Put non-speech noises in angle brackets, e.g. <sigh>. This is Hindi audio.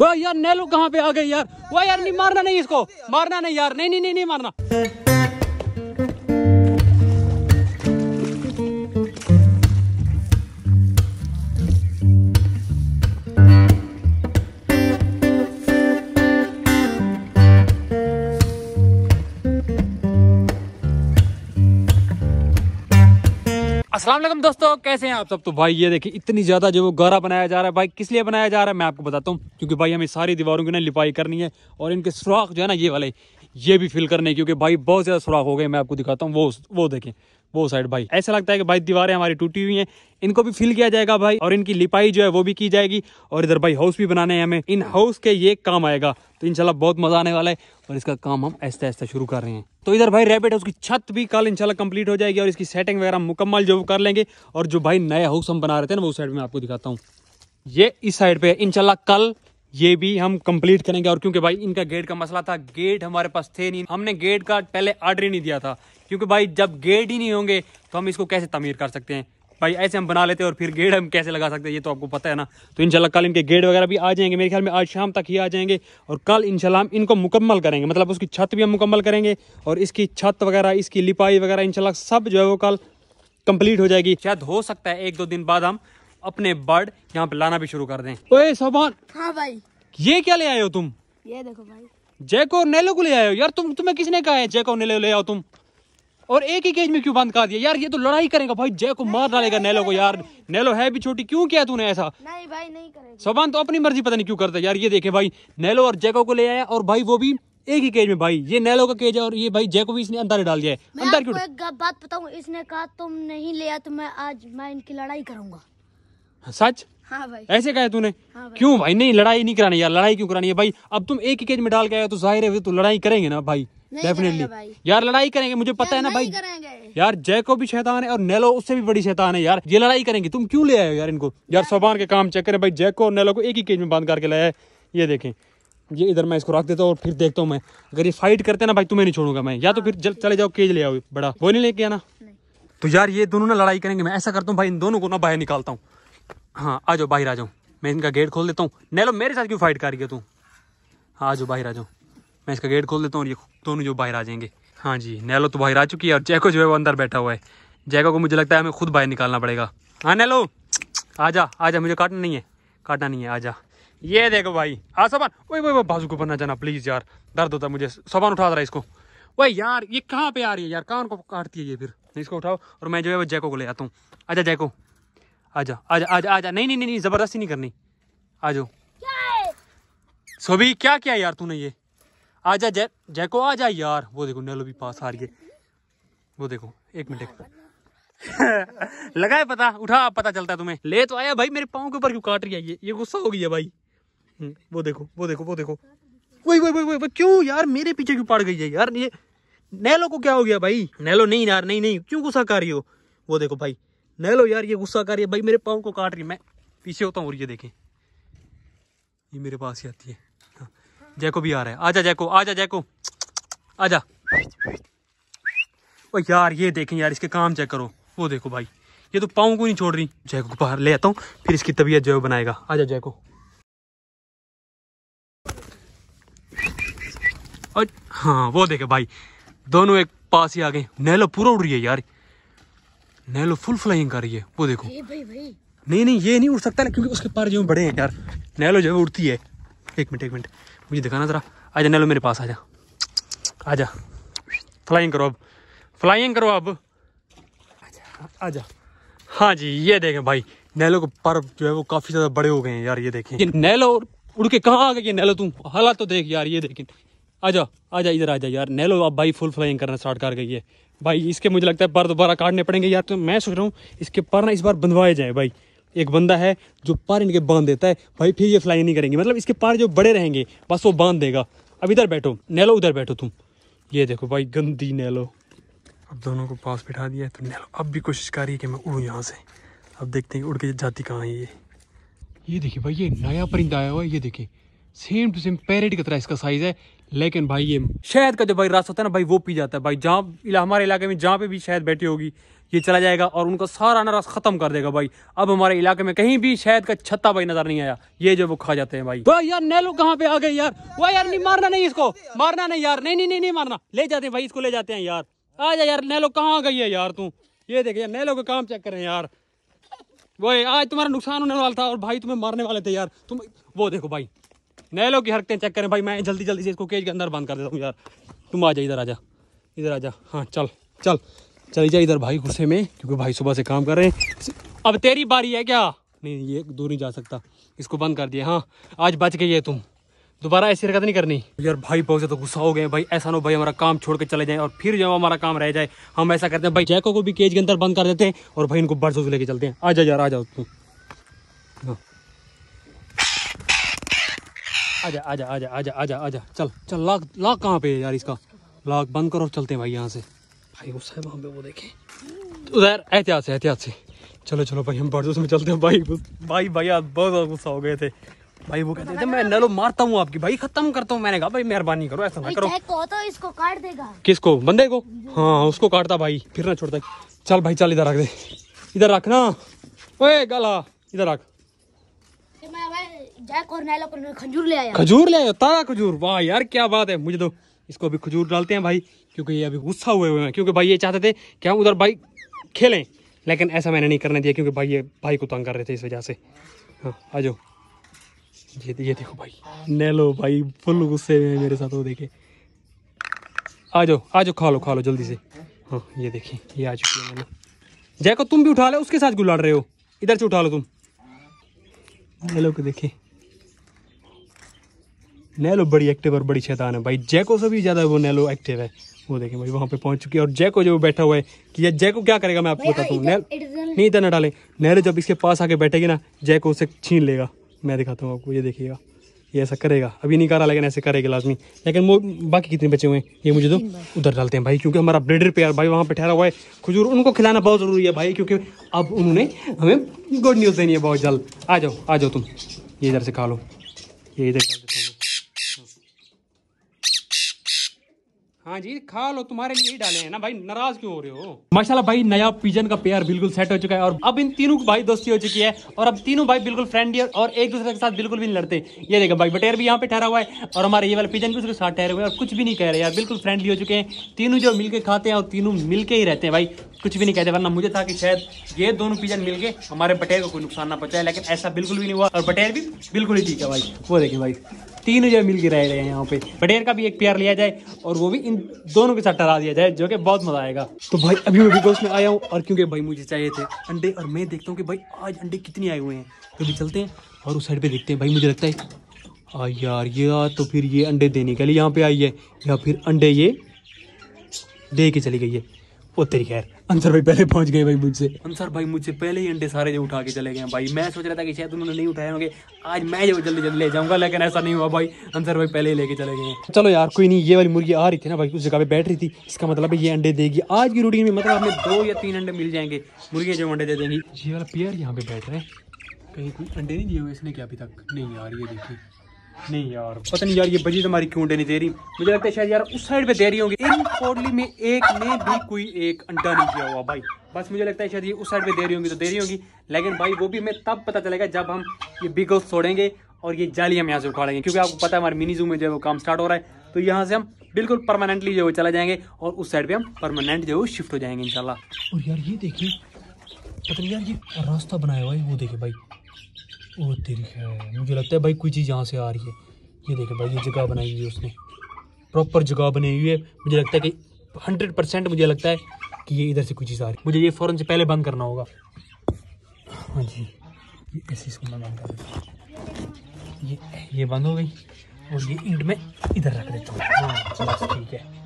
वो यार नेलू कहाँ पे आ गई यार वो यार नहीं मारना नहीं इसको मारना नहीं यार नहीं नहीं नहीं, नहीं मारना असलम दोस्तों कैसे हैं आप सब तो भाई ये देखिए इतनी ज़्यादा जो वो गारा बनाया जा रहा है भाई किस लिए बनाया जा रहा है मैं आपको बताता हूँ क्योंकि भाई हमें सारी दीवारों की ना लिपाई करनी है और इनके सुराख जो है ना ये वाले ये भी फिल करने क्योंकि भाई बहुत ज़्यादा सुराख हो गए मैं आपको दिखाता हूँ वो वो देखें वो साइड भाई ऐसा लगता है कि भाई दीवारें हमारी टूटी हुई हैं इनको भी फिल किया जाएगा भाई और इनकी लिपाई जो है वो भी की जाएगी और इधर भाई हाउस भी बनाने हैं हमें इन हाउस के ये काम आएगा तो इनशाला बहुत मज़ा आने वाला है और इसका काम हम ऐसा ऐसा शुरू कर रहे हैं तो इधर भाई रेपिड हाउस की छत भी कल इनशाला कंप्लीट हो जाएगी और इसकी सेटिंग वगैरह मुकम्मल जो कर लेंगे और जो भाई नए हाउस हम बना रहे थे ना वो साइड में आपको दिखाता हूँ ये इस साइड पे है इनशाला कल ये भी हम कंप्लीट करेंगे और क्योंकि भाई इनका गेट का मसला था गेट हमारे पास थे नहीं हमने गेट का पहले ऑर्डर ही नहीं दिया था क्योंकि भाई जब गेट ही नहीं होंगे तो हम इसको कैसे तमीर कर सकते हैं भाई ऐसे हम बना लेते हैं और फिर गेट हम कैसे लगा सकते हैं ये तो आपको पता है ना तो इनशाला कल इनके गेट वगैरह भी आ जाएंगे मेरे ख्याल में आज शाम तक ही आ जाएंगे और कल इनशाला हम इनको मुकम्मल करेंगे मतलब उसकी छत भी हम मुकम्मल करेंगे और इसकी छत वगैरह इसकी लिपाई वगैरह इनशाला सब जो है वो कल कंप्लीट हो जाएगी शायद हो सकता है एक दो दिन बाद हम अपने बर्ड यहाँ पे लाना भी शुरू कर दें ओए सोबान हाँ भाई ये क्या ले आए हो तुम ये देखो भाई जैको और नेलो को ले आए हो यार तुम तुम्हें किसने कहा है जैको नेलो ले आओ तुम और एक ही केज में क्यों बंद कर दिया यार ये तो लड़ाई करेगा भाई जय को मार डालेगा नेलो को यार नेलो है भी छोटी क्यों किया तूने ऐसा नहीं भाई नहीं करेगा सोबान तो अपनी मर्जी पता नहीं क्यों करता यार ये देखे भाई नेलो और जैको को ले आया और भाई वो भी एक ही केज में भाई ये नेलो का केज है और ये भाई जैको भी इसने अंदर डाल दिया है अंदर क्यों बात बताऊँ इसने कहा तुम नहीं लिया तो मैं आज मैं इनकी लड़ाई करूंगा सच हाँ भाई ऐसे कहा तूने हाँ क्यों भाई नहीं लड़ाई नहीं करानी यार लड़ाई क्यों करानी है भाई अब तुम एक ही केज में डाल के आए तो जाहिर है तो लड़ाई करेंगे ना भाई डेफिनेटली यार लड़ाई करेंगे मुझे पता है ना भाई यार जय को भी शैतान है और नेलो उससे भी बड़ी शैतान है यार ये लड़ाई करेंगे तुम क्यों ले आयो यार इनको यार सोबान के काम चेक करें भाई जय को और नेलो को एक ही केज में बांध करके लाया है ये देखें ये इधर मैं इसको रख देता हूँ और फिर देखता हूँ मैं अगर ये फाइट करते ना भाई तुम्हें नहीं छोड़ूंगा मैं या तो हाँ, फिर चले जाओ केज ले आओ बड़ा वो नहीं लेके आना तो यार ये दोनों ना लड़ाई करेंगे मैं ऐसा करता हूँ भाई इन दोनों को ना बाहर निकालता हूँ हाँ आ जाओ बाहर आ जाओ मैं इनका गेट खोल देता हूँ नैलो मेरे साथ क्यों फाइट कर रही है तू हाँ आ जाओ बाहर आ जाओ मैं इसका गेट खोल देता हूँ और ये दोनों जो बाहर आ जाएंगे हाँ जी नैलो तो बाहर आ चुकी है और जैको जो है वो अंदर बैठा हुआ है जैको को मुझे लगता है हमें खुद बाहर निकालना पड़ेगा हाँ नैलो आ जा आ जा मुझे काटना नहीं है काटना नहीं है आ जा ये देखो भाई हाँ सामान वही वही बाजू को बनना जाना प्लीज़ यार दर्द होता है मुझे सामान उठा रहा है इसको वही यार ये कहाँ पे आ रही है यार कान को काटती है ये फिर इसको उठाओ और मैं जो है वो जैको को ले आता हूँ आजा जैको आजा आजा आजा आजा नहीं नहीं नहीं, नहीं जबरदस्ती नहीं करनी आ जाओ सोभी क्या किया यार तूने ये आजा जय जैको आ जा यार वो देखो नेलो भी पास हार गए वो देखो एक मिनट <laughs> लगा है पता उठा पता चलता है तुम्हें ले तो आया भाई मेरे पाओ के ऊपर क्यों काट रही है ये ये गुस्सा हो गया भाई हम्म, वो देखो वो देखो वो देखो वही वही वही वही क्यों यार मेरे पीछे क्यों पड़ गई है यार ये नैलो को क्या हो गया भाई नेलो नहीं यार नहीं नहीं क्यों गुस्सा कर रही हो वो देखो भाई ले लो यार ये गुस्सा कर रही है भाई मेरे पाँव को काट रही मैं पीछे होता हूँ और ये देखें ये मेरे पास ही आती है हाँ। जैको भी आ रहा है आजा जैको आजा जैको आजा ओ यार ये देखें यार इसके काम चेक करो वो देखो भाई ये तो पाँव को नहीं छोड़ रही जैको को बाहर ले आता हूँ फिर इसकी तबीयत जो बनाएगा आजा जैको और हाँ वो देखे भाई दोनों एक पास ही आ गए नहलो पूरा उड़ रही है यार नैलो फुल फ्लाइंग कर रही है वो देखो भाई भाई। नहीं नहीं ये नहीं उड़ सकता ना क्योंकि उसके पार जो बड़े हैं यार नैलो जो है उड़ती है एक मिनट एक मिनट मुझे दिखाना ज़रा आजा नैलो मेरे पास आजा आजा फ्लाइंग करो अब फ्लाइंग करो अब आजा हाँ जी ये देखें भाई नैलो के पर जो है वो काफ़ी ज़्यादा बड़े हो गए हैं यार ये देखें ये नैलो उड़ के कहाँ आ गए ये नैलो तुम हालात तो देख यार ये देखें आजा आजा इधर आजा यार नैलो अब भाई फुल फ्लाइंग करना स्टार्ट कर गई है भाई इसके मुझे लगता है पर दोबारा काटने पड़ेंगे या तो मैं सोच रहा हूँ इसके पर ना इस बार बंधवाए जाए भाई एक बंदा है जो पार इनके बांध देता है भाई फिर ये फ्लाई नहीं करेंगे मतलब इसके पार जो बड़े रहेंगे बस वो बांध देगा अब इधर बैठो नैलो उधर बैठो तुम ये देखो भाई गंदी नैलो अब दोनों को पास बिठा दिया है तो नैलो अब भी कोशिश कर रही है कि मैं उड़ूँ यहाँ से अब देखते हैं उड़ के जाती कहाँ है ये ये देखिए भाई ये नया परिंदा आया हुआ है ये देखिए सेम टू सेम पैरेट की तरह इसका साइज है लेकिन भाई ये शहद का जो भाई रास होता है ना भाई वो पी जाता है भाई जहाँ हमारे इलाके में जहाँ पे भी शहद बैठी होगी ये चला जाएगा और उनका सारा अनारस खत्म कर देगा भाई अब हमारे इलाके में कहीं भी शहद का छत्ता भाई नजर नहीं आया ये जो वो खा जाते हैं भाई भाई यार नैलो कहाँ पे आ गए यार वो यार नहीं मारना नहीं इसको मारना नहीं यार नहीं नहीं नहीं नहीं मारना ले जाते हैं भाई इसको ले जाते हैं यार आ जा यार नैलो कहाँ गई है यार तू ये देखे यार नैलो का काम चेक करें यार वो आज तुम्हारा नुकसान होने वाला था और भाई तुम्हें मारने वाले थे यार तुम वो देखो भाई नए लोग की हरकतें चेक करें भाई मैं जल्दी जल्दी से इसको केज के अंदर बंद कर देता हूँ यार तुम आ जाए इधर आ जा इधर आ जा हाँ चल चल चली जाए इधर भाई गुस्से में क्योंकि भाई सुबह से काम कर रहे हैं अब तेरी बारी है क्या नहीं ये दूर नहीं जा सकता इसको बंद कर दिया हाँ आज बच गई है तुम दोबारा ऐसी हरकत नहीं करनी यार भाई बहुत ज़्यादा गुस्सा हो गए भाई ऐसा ना भाई हमारा काम छोड़ के चले जाएं और फिर जब हमारा काम रह जाए हम ऐसा करते हैं भाई जैको को भी केज के अंदर बंद कर देते हैं और भाई इनको बर्सों से लेके चलते हैं आ जाओ यार आ जाओ तुम हाँ आजा आजा आजा आजा आजा आजा चल चल लॉक लॉक कहाँ पे है यार इसका लॉक बंद करो चलते हैं भाई यहाँ से भाई गुस्सा है वहाँ पे वो देखे तो उधर एहतियात से एहतियात से चलो चलो भाई हम बर्दोस में चलते हैं भाई भाई भाई आज बहुत ज़्यादा गुस्सा हो गए थे भाई वो कहते थे मैं नलो मारता हूँ आपकी भाई खत्म करता हूँ मैंने कहा भाई मेहरबानी करो ऐसा ना करो तो इसको काट देगा किसको बंदे को हाँ उसको काटता भाई फिर ना छोड़ता चल भाई चल इधर रख दे इधर रख ना ओए गला इधर रख खजूर ले आया खजूर ले खजूर वाह यार क्या बात है मुझे तो इसको अभी खजूर डालते हैं भाई क्योंकि ये अभी गुस्सा हुए हुए हैं क्योंकि भाई ये चाहते थे कि हम उधर भाई खेलें लेकिन ऐसा मैंने नहीं करने दिया क्योंकि भाई ये भाई को तंग कर रहे थे इस वजह से हाँ आ जाओ ये ये देखो भाई नेलो भाई फुल गुस्से में मेरे साथ वो देखे आ जाओ आ जाओ खा लो खा लो जल्दी से हाँ ये देखिए ये आ चुकी है मैंने जैको तुम भी उठा लो उसके साथ क्यों लड़ रहे हो इधर से उठा लो तुम हेलो को देखिए नैलो बड़ी एक्टिव और बड़ी शैतान है भाई जैको से भी ज़्यादा वो नैलो एक्टिव है वो देखें भाई वहाँ पे पहुँच चुकी है और जैको जो बैठा हुआ है कि जैको क्या करेगा मैं आपको बताता हूँ नैल नहीं इतना डालें नैलो जब इसके पास आके बैठेगी ना जैको उसे छीन लेगा मैं दिखाता हूँ आपको ये देखिएगा ये ऐसा करेगा अभी नहीं कर रहा लेकिन ऐसे करेगा लाजमी लेकिन वो बाकी कितने बचे हुए हैं ये मुझे तो उधर डालते हैं भाई क्योंकि हमारा ब्रेडर पेयर भाई वहाँ पे ठहरा हुआ है खजूर उनको खिलाना बहुत ज़रूरी है भाई क्योंकि अब उन्होंने हमें गुड न्यूज़ देनी है बहुत जल्द आ जाओ आ जाओ तुम ये इधर से खा लो ये इधर हाँ जी खा लो तुम्हारे लिए ही डाले हैं ना भाई नाराज क्यों हो रहे हो माशाल्लाह भाई नया पिजन का पेयर बिल्कुल सेट हो चुका है और अब इन तीनों की भाई दोस्ती हो चुकी है और अब तीनों भाई बिल्कुल फ्रेंडली और एक दूसरे के साथ बिल्कुल भी नहीं लड़ते ये देखो भाई बटेर भी यहाँ पे ठहरा हुआ है और हमारे ये वाले पिजन भी उसके साथ ठहरे हुए हैं और कुछ भी नहीं कह रहे यार बिल्कुल फ्रेंडली हो चुके हैं तीनों जो मिलकर खाते हैं और तीनों मिलकर ही रहते हैं भाई कुछ भी नहीं कहते वरना मुझे था कि शायद ये दोनों पिजन मिलके हमारे बटेर को कोई नुकसान ना पहुंचाए लेकिन ऐसा बिल्कुल भी नहीं हुआ और बटेर भी बिल्कुल ही ठीक है भाई वो देखिए भाई तीनों जो मिल के रह रहे हैं यहाँ पे बटेर का भी एक प्यार लिया जाए और वो भी इन दोनों के साथ टरा दिया जाए जो कि बहुत मजा आएगा तो भाई अभी मैं बिग में आया हूँ और क्योंकि भाई मुझे चाहिए थे अंडे और मैं देखता हूँ कि भाई आज अंडे कितने आए हुए हैं तो भी चलते हैं और उस साइड पर देखते हैं भाई मुझे लगता है आ यार ये यार तो फिर ये अंडे देने के लिए यहाँ पे आई है या फिर अंडे ये दे के चली गई है वो तेरी खैर अंसर भाई पहले पहुंच गए भाई मुझसे अंसर भाई मुझसे पहले ही अंडे सारे जो उठा के चले गए भाई मैं सोच रहा था कि शायद उन्होंने नहीं उठाए होंगे आज मैं जो जल्दी जल्दी ले जाऊंगा लेकिन ऐसा नहीं हुआ भाई अंसर भाई पहले ही लेके चले गए चलो यार कोई नहीं ये वाली मुर्गी आ रही थी ना भाई उस जगह पे बैठ रही थी इसका मतलब ये अंडे देगी आज की रूटीन में मतलब हमें दो या तीन अंडे मिल जाएंगे मुर्गियाँ जो अंडे दे देंगी ये वाला पेयर यहाँ पे बैठ रहे हैं कहीं कोई अंडे नहीं दिए हुए इसने क्या अभी तक नहीं आ रही है देखिए नहीं यार पता नहीं यार ये बजी हमारी क्यों अंडे नहीं दे रही मुझे लगता है शायद यार उस साइड पे दे रही होंगी इन पोटली में एक ने भी कोई एक अंडा नहीं किया हुआ भाई बस मुझे लगता है शायद ये उस साइड पे दे रही होंगी तो दे रही होंगी लेकिन भाई वो भी हमें तब पता चलेगा जब हम ये बिग हाउस छोड़ेंगे और ये जाली हम यहाँ से उठा लेंगे क्योंकि आपको पता है हमारे मिनी जू में जो काम स्टार्ट हो रहा है तो यहाँ से हम बिल्कुल परमानेंटली जो है चला जाएंगे और उस साइड पर हम परमानेंट जो है शिफ्ट हो जाएंगे इनशाला और यार ये देखिए पता नहीं यार ये रास्ता बनाया हुआ है वो देखिए भाई वो तेरी है मुझे लगता है भाई कोई चीज़ यहाँ से आ रही है ये देखें भाई ये जगह बनाई हुई है उसने प्रॉपर जगह बनाई हुई है मुझे लगता है कि हंड्रेड परसेंट मुझे लगता है कि ये इधर से कोई चीज़ आ रही है मुझे ये फ़ौरन से पहले बंद करना होगा हाँ जी ये ऐसे मैं बंद कर ये ये बंद हो गई और ये ईंट में इधर रख देता हूँ हाँ ठीक है